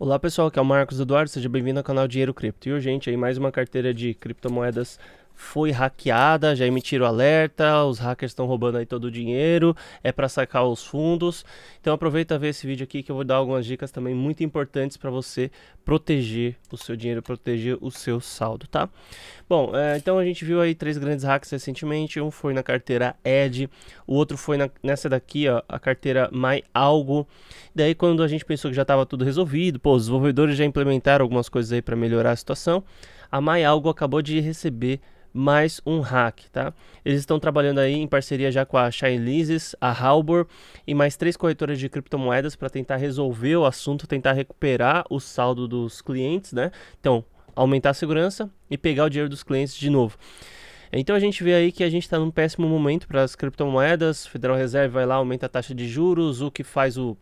Olá pessoal, aqui é o Marcos Eduardo, seja bem-vindo ao canal Dinheiro Cripto. E gente, aí mais uma carteira de criptomoedas foi hackeada, já emitiram alerta, os hackers estão roubando aí todo o dinheiro, é para sacar os fundos. Então aproveita ver esse vídeo aqui que eu vou dar algumas dicas também muito importantes para você proteger o seu dinheiro, proteger o seu saldo, tá? Bom, é, então a gente viu aí três grandes hacks recentemente, um foi na carteira Ed, o outro foi na, nessa daqui, ó, a carteira My Algo. Daí quando a gente pensou que já estava tudo resolvido, pô, os desenvolvedores já implementaram algumas coisas aí para melhorar a situação a Mayalgo acabou de receber mais um hack, tá? Eles estão trabalhando aí em parceria já com a Chainlysis, a Halbor e mais três corretoras de criptomoedas para tentar resolver o assunto, tentar recuperar o saldo dos clientes, né? Então, aumentar a segurança e pegar o dinheiro dos clientes de novo. Então a gente vê aí que a gente está num péssimo momento para as criptomoedas. Federal Reserve vai lá, aumenta a taxa de juros, o que faz o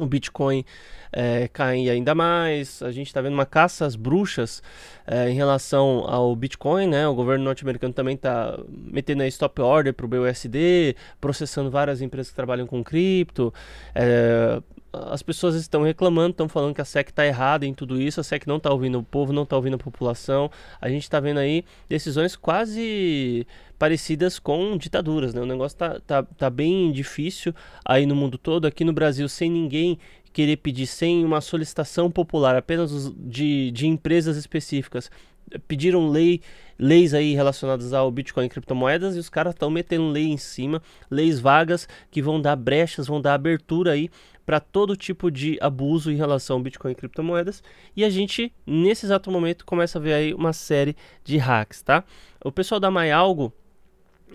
o Bitcoin é, cai ainda mais. A gente está vendo uma caça às bruxas é, em relação ao Bitcoin, né? O governo norte-americano também está metendo aí stop order para o BUSD, processando várias empresas que trabalham com cripto. É, as pessoas estão reclamando, estão falando que a SEC está errada em tudo isso, a SEC não está ouvindo o povo, não está ouvindo a população. A gente está vendo aí decisões quase parecidas com ditaduras, né? O negócio tá, tá, tá bem difícil aí no mundo todo, aqui no Brasil, sem ninguém querer pedir, sem uma solicitação popular, apenas de, de empresas específicas eh, pediram lei, leis aí relacionadas ao Bitcoin e criptomoedas e os caras estão metendo lei em cima, leis vagas que vão dar brechas, vão dar abertura aí para todo tipo de abuso em relação ao Bitcoin e criptomoedas. E a gente, nesse exato momento, começa a ver aí uma série de hacks, tá? O pessoal da MyAlgo.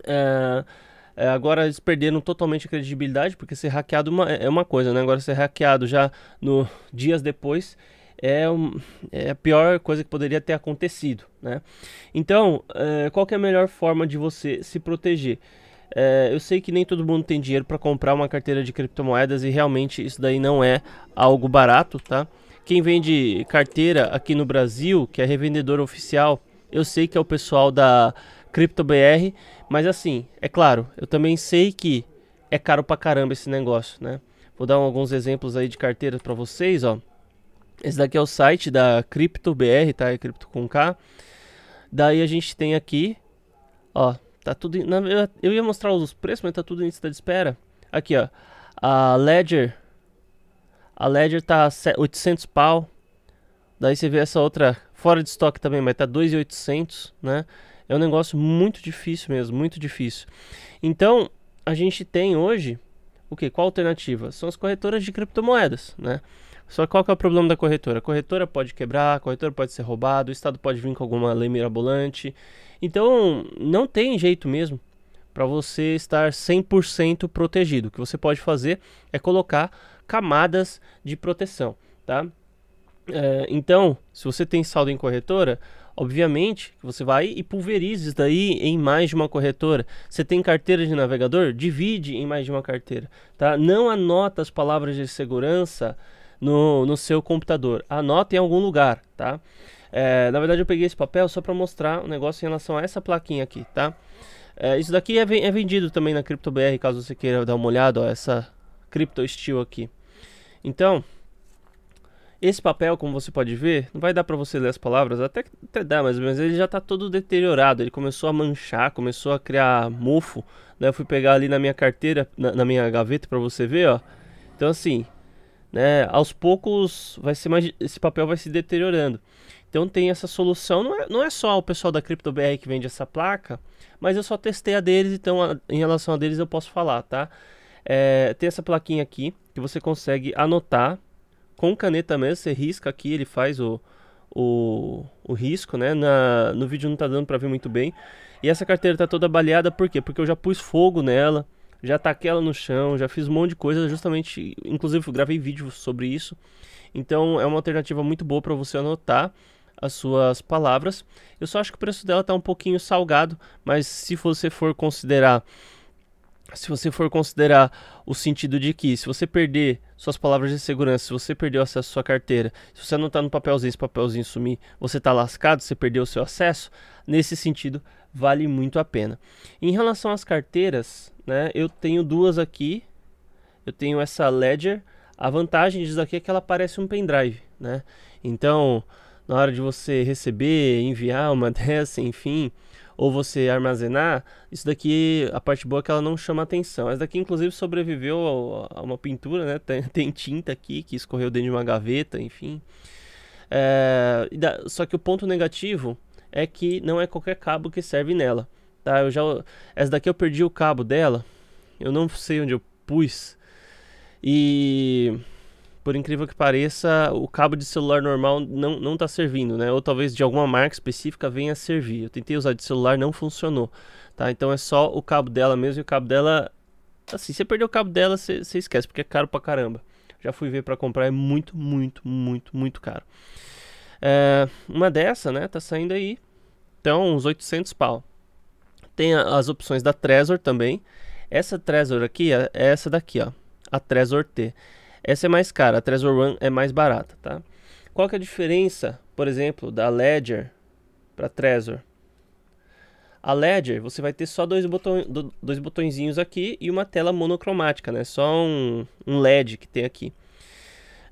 É, eh, é, eh, agora eles perderam totalmente a credibilidade, porque ser hackeado uma, é uma coisa, né? Agora ser hackeado já no dias depois é, um, é a pior coisa que poderia ter acontecido, né? Então, é, qual é a melhor forma de você se proteger? É, eu sei que nem todo mundo tem dinheiro para comprar uma carteira de criptomoedas e realmente isso daí não é algo barato, tá? Quem vende carteira aqui no Brasil, que é revendedor oficial, eu sei que é o pessoal da CryptoBR, mas assim, é claro, eu também sei que é caro pra caramba esse negócio, né? Vou dar alguns exemplos aí de carteiras para vocês, ó. Esse daqui é o site da CryptoBR, tá? É Cripto com K. Daí a gente tem aqui, ó, Tá tudo. Em, na, eu ia mostrar os preços, mas tá tudo em lista de espera. Aqui, ó. A Ledger. A Ledger tá 800 pau. Daí você vê essa outra fora de estoque também, mas tá 2,800, né? É um negócio muito difícil mesmo, muito difícil. Então, a gente tem hoje o que? Qual alternativa? São as corretoras de criptomoedas, né? Só qual que é o problema da corretora? A corretora pode quebrar, a corretora pode ser roubada, o Estado pode vir com alguma lei mirabolante. Então, não tem jeito mesmo para você estar 100% protegido. O que você pode fazer é colocar camadas de proteção, tá? É, então, se você tem saldo em corretora, obviamente você vai e pulveriza isso daí em mais de uma corretora. Você tem carteira de navegador? Divide em mais de uma carteira, tá? Não anota as palavras de segurança no, no seu computador. Anota em algum lugar, tá? É, na verdade eu peguei esse papel só para mostrar o um negócio em relação a essa plaquinha aqui, tá? É, isso daqui é, é, vendido também na CryptoBR, caso você queira dar uma olhada, ó, essa Crypto Steel aqui. Então, esse papel, como você pode ver, não vai dar para você ler as palavras, até, até dá, mas, mas ele já está todo deteriorado, ele começou a manchar, começou a criar mofo, né? Eu fui pegar ali na minha carteira, na, na minha gaveta para você ver, ó. Então assim, né, aos poucos vai ser mais, esse papel vai se deteriorando. Então tem essa solução, não é, não é só o pessoal da CryptoBR que vende essa placa, mas eu só testei a deles, então a, em relação a deles eu posso falar, tá? É, tem essa plaquinha aqui que você consegue anotar com caneta mesmo, você risca aqui, ele faz o, o, o risco, né? Na, no vídeo não tá dando para ver muito bem. E essa carteira tá toda baleada, por quê? Porque eu já pus fogo nela, já taquei ela no chão, já fiz um monte de coisa, justamente, inclusive gravei vídeo sobre isso. Então é uma alternativa muito boa para você anotar as suas palavras. Eu só acho que o preço dela está um pouquinho salgado, mas se você for considerar se você for considerar o sentido de que se você perder suas palavras de segurança, se você perder o acesso à sua carteira, se você não no papelzinho, esse papelzinho sumir, você está lascado, você perdeu o seu acesso, nesse sentido vale muito a pena. Em relação às carteiras, né, eu tenho duas aqui. Eu tenho essa Ledger. A vantagem disso aqui é que ela parece um pendrive, né? Então, na hora de você receber, enviar uma dessa, enfim, ou você armazenar, isso daqui, a parte boa é que ela não chama atenção. Essa daqui, inclusive, sobreviveu a uma pintura, né? Tem, tem tinta aqui que escorreu dentro de uma gaveta, enfim. É, só que o ponto negativo é que não é qualquer cabo que serve nela, tá? Eu já essa daqui eu perdi o cabo dela. Eu não sei onde eu pus. E por incrível que pareça, o cabo de celular normal não, não tá servindo, né? Ou talvez de alguma marca específica venha a servir. Eu tentei usar de celular, não funcionou, tá? Então é só o cabo dela mesmo e o cabo dela... Assim, você perdeu o cabo dela, você, você esquece, porque é caro pra caramba. Já fui ver para comprar, é muito, muito, muito, muito caro. É, uma dessa, né, tá saindo aí então uns 800 pau. Tem as opções da Trezor também. Essa Trezor aqui é, é essa daqui, ó. A Trezor T. Essa é mais cara, a Trezor One é mais barata, tá? Qual que é a diferença, por exemplo, da Ledger para Trezor? A Ledger, você vai ter só dois, botões, dois botõezinhos aqui e uma tela monocromática, né? Só um, um LED que tem aqui.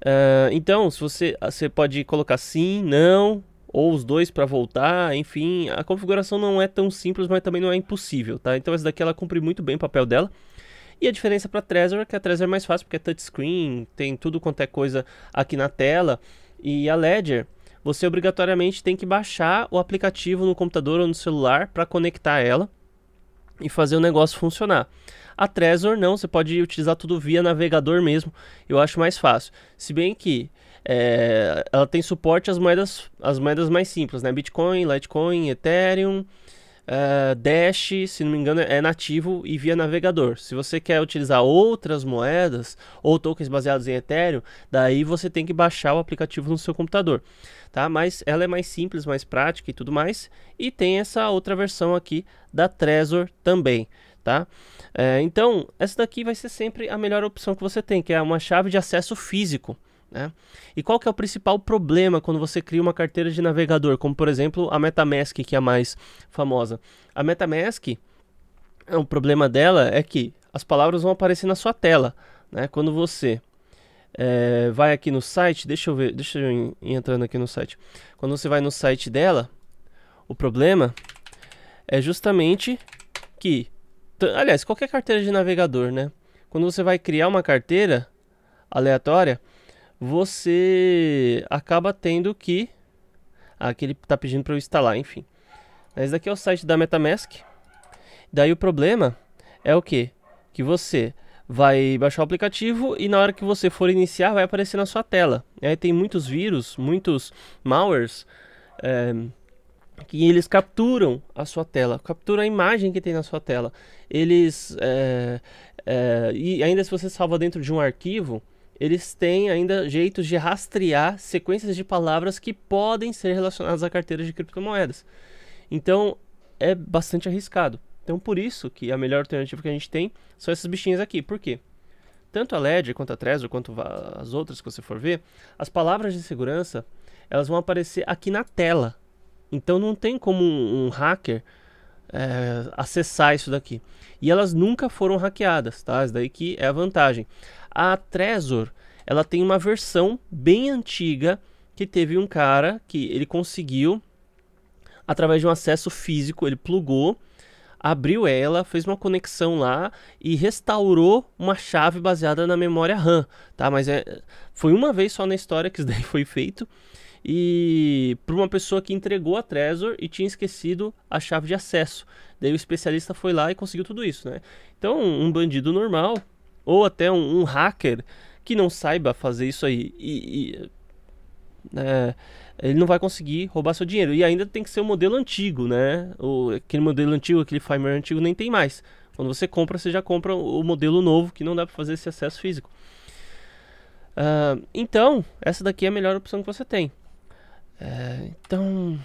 Uh, então, se você, ah, você pode colocar sim, não, ou os dois para voltar, enfim, a configuração não é tão simples, mas também não é impossível, tá? Então essa daqui ela cumpre muito bem o papel dela. E a diferença para a Trezor é que a Trezor é mais fácil porque é touchscreen, tem tudo quanto é coisa aqui na tela, e a Ledger você obrigatoriamente tem que baixar o aplicativo no computador ou no celular para conectar ela e fazer o negócio funcionar. A Trezor não, você pode utilizar tudo via navegador mesmo, eu acho mais fácil. Se bem que é, ela tem suporte às moedas, às moedas mais simples, né? Bitcoin, Litecoin, Ethereum, uh, Dash, se não me engano, é nativo e via navegador. Se você quer utilizar outras moedas ou tokens baseados em Ethereum, daí você tem que baixar o aplicativo no seu computador, tá? Mas ela é mais simples, mais prática e tudo mais. E tem essa outra versão aqui da Trezor também tá? É, então, essa daqui vai ser sempre a melhor opção que você tem, que é uma chave de acesso físico. Né? E qual que é o principal problema quando você cria uma carteira de navegador, como por exemplo a MetaMask, que é a mais famosa? A MetaMask, o é problema dela é que as palavras vão aparecer na sua tela. Né? Quando você é, vai aqui no site, deixa eu ver, deixa eu ir entrando aqui no site. Quando você vai no site dela, o problema é justamente que, aliás, qualquer carteira de navegador, né? Quando você vai criar uma carteira aleatória, você acaba tendo que. aquele ah, ele está pedindo para eu instalar, enfim. Mas daqui é o site da MetaMask. Daí o problema é o que? Que você vai baixar o aplicativo e na hora que você for iniciar vai aparecer na sua tela. E aí tem muitos vírus, muitos malwares é, que eles capturam a sua tela, captura a imagem que tem na sua tela. Eles é, é, e ainda se você salva dentro de um arquivo, eles têm ainda jeitos de rastrear sequências de palavras que podem ser relacionadas a carteiras de criptomoedas. Então, é bastante arriscado. Então, por isso que a melhor alternativa que a gente tem são essas bichinhas aqui. Por quê? Tanto a LED quanto a Trezor, quanto as outras que você for ver, as palavras de segurança, elas vão aparecer aqui na tela. Então, não tem como um, um hacker é, acessar isso daqui. E elas nunca foram hackeadas, tá? Isso daí que é a vantagem. A Trezor, ela tem uma versão bem antiga que teve um cara que ele conseguiu através de um acesso físico, ele plugou, abriu ela, fez uma conexão lá e restaurou uma chave baseada na memória RAM, tá? Mas é, foi uma vez só na história que isso daí foi feito e para uma pessoa que entregou a Trezor e tinha esquecido a chave de acesso. Daí o especialista foi lá e conseguiu tudo isso, né? Então, um bandido normal ou até um, um hacker que não saiba fazer isso aí e, e é, ele não vai conseguir roubar seu dinheiro. E ainda tem que ser o um modelo antigo, né? O, aquele modelo antigo, aquele firmware antigo nem tem mais. Quando você compra, você já compra o modelo novo que não dá para fazer esse acesso físico. Uh, então, essa daqui é a melhor opção que você tem. É, então,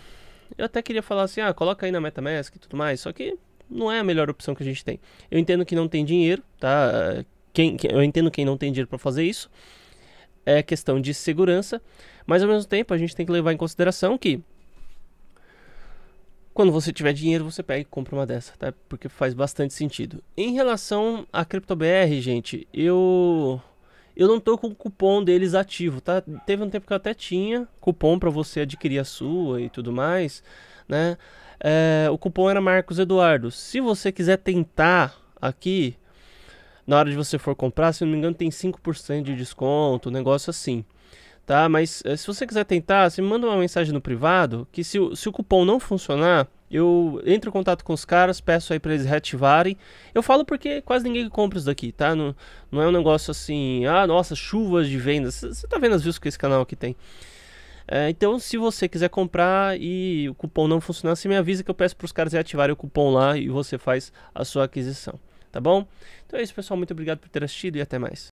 eu até queria falar assim, ah, coloca aí na MetaMask e tudo mais, só que não é a melhor opção que a gente tem. Eu entendo que não tem dinheiro, tá? Quem, eu entendo quem não tem dinheiro para fazer isso. É questão de segurança. Mas ao mesmo tempo, a gente tem que levar em consideração que quando você tiver dinheiro, você pega e compra uma dessa, tá? Porque faz bastante sentido. Em relação a CryptoBR, gente, eu eu não tô com o cupom deles ativo, tá? Teve um tempo que eu até tinha cupom para você adquirir a sua e tudo mais, né? É, o cupom era Marcos Eduardo. Se você quiser tentar aqui, na hora de você for comprar, se não me engano, tem 5% de desconto, um negócio assim. Tá? Mas eh, se você quiser tentar, você me manda uma mensagem no privado, que se, se o cupom não funcionar, eu entro em contato com os caras, peço aí para eles reativarem. Eu falo porque quase ninguém compra isso daqui, tá? Não, não é um negócio assim, ah, nossa, chuvas de vendas. Você tá vendo as views que esse canal aqui tem. É, então, se você quiser comprar e o cupom não funcionar, você me avisa que eu peço para os caras reativarem o cupom lá e você faz a sua aquisição tá bom? Então é isso, pessoal. Muito obrigado por ter assistido e até mais.